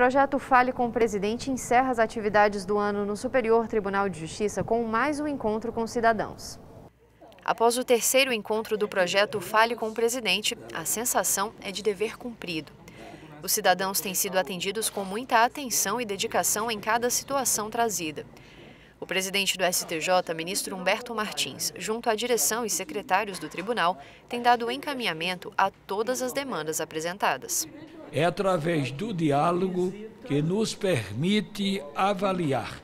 Projeto Fale com o Presidente encerra as atividades do ano no Superior Tribunal de Justiça com mais um encontro com cidadãos. Após o terceiro encontro do projeto Fale com o Presidente, a sensação é de dever cumprido. Os cidadãos têm sido atendidos com muita atenção e dedicação em cada situação trazida. O presidente do STJ, ministro Humberto Martins, junto à direção e secretários do tribunal, tem dado encaminhamento a todas as demandas apresentadas. É através do diálogo que nos permite avaliar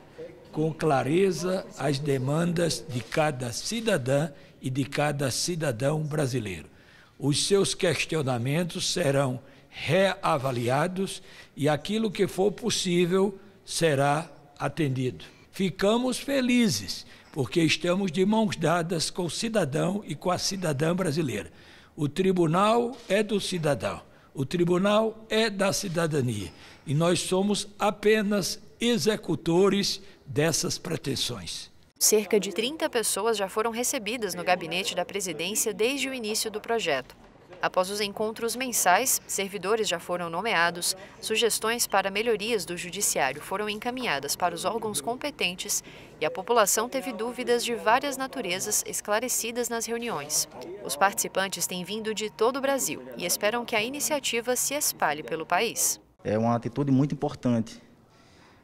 com clareza as demandas de cada cidadã e de cada cidadão brasileiro. Os seus questionamentos serão reavaliados e aquilo que for possível será atendido ficamos felizes, porque estamos de mãos dadas com o cidadão e com a cidadã brasileira. O tribunal é do cidadão, o tribunal é da cidadania, e nós somos apenas executores dessas pretensões. Cerca de 30 pessoas já foram recebidas no gabinete da presidência desde o início do projeto. Após os encontros mensais, servidores já foram nomeados, sugestões para melhorias do judiciário foram encaminhadas para os órgãos competentes e a população teve dúvidas de várias naturezas esclarecidas nas reuniões. Os participantes têm vindo de todo o Brasil e esperam que a iniciativa se espalhe pelo país. É uma atitude muito importante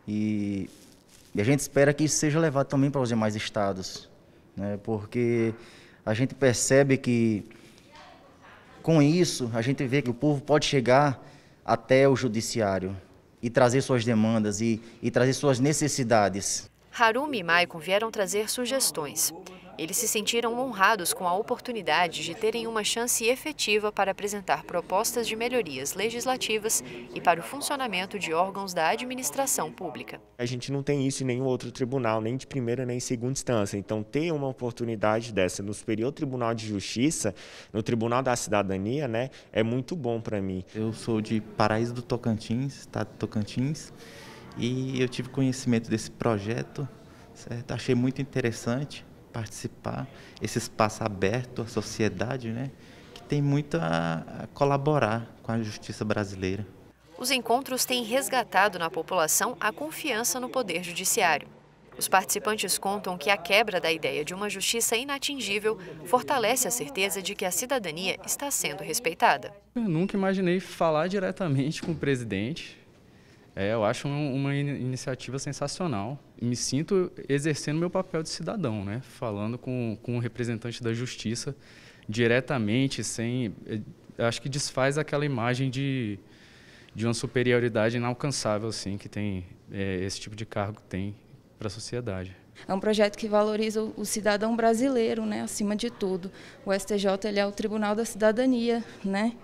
e, a gente espera que isso seja levado também para os demais estados, né? porque a gente percebe que com isso, a gente vê que o povo pode chegar até o judiciário e trazer suas demandas e, e trazer suas necessidades. Harumi e Maicon vieram trazer sugestões. Eles se sentiram honrados com a oportunidade de terem uma chance efetiva para apresentar propostas de melhorias legislativas e para o funcionamento de órgãos da administração pública. A gente não tem isso em nenhum outro tribunal, nem de primeira nem segunda instância. Então, ter uma oportunidade dessa no Superior Tribunal de Justiça, no Tribunal da Cidadania, né, é muito bom para mim. Eu sou de Paraíso do Tocantins, estado de Tocantins. E eu tive conhecimento desse projeto, certo? achei muito interessante participar, esse espaço aberto à sociedade, né? que tem muito a colaborar com a justiça brasileira. Os encontros têm resgatado na população a confiança no poder judiciário. Os participantes contam que a quebra da ideia de uma justiça inatingível fortalece a certeza de que a cidadania está sendo respeitada. Eu nunca imaginei falar diretamente com o presidente, é, eu acho uma in iniciativa sensacional. Me sinto exercendo meu papel de cidadão, né? falando com, com o um representante da justiça diretamente, sem. Eh, acho que desfaz aquela imagem de, de uma superioridade inalcançável assim, que tem é, esse tipo de cargo tem para a sociedade. É um projeto que valoriza o cidadão brasileiro, né, acima de tudo. O STJ ele é o Tribunal da Cidadania, né?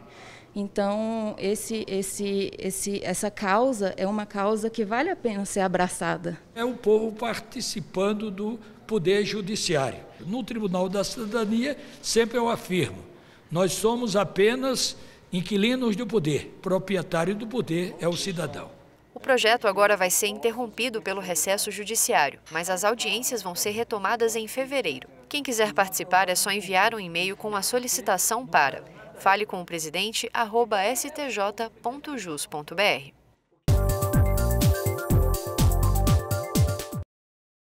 Então, esse, esse, esse, essa causa é uma causa que vale a pena ser abraçada. É o povo participando do poder judiciário. No Tribunal da Cidadania, sempre eu afirmo, nós somos apenas inquilinos do poder, proprietário do poder é o cidadão. O projeto agora vai ser interrompido pelo recesso judiciário, mas as audiências vão ser retomadas em fevereiro. Quem quiser participar é só enviar um e-mail com a solicitação para Fale com o presidente stj.jus.br.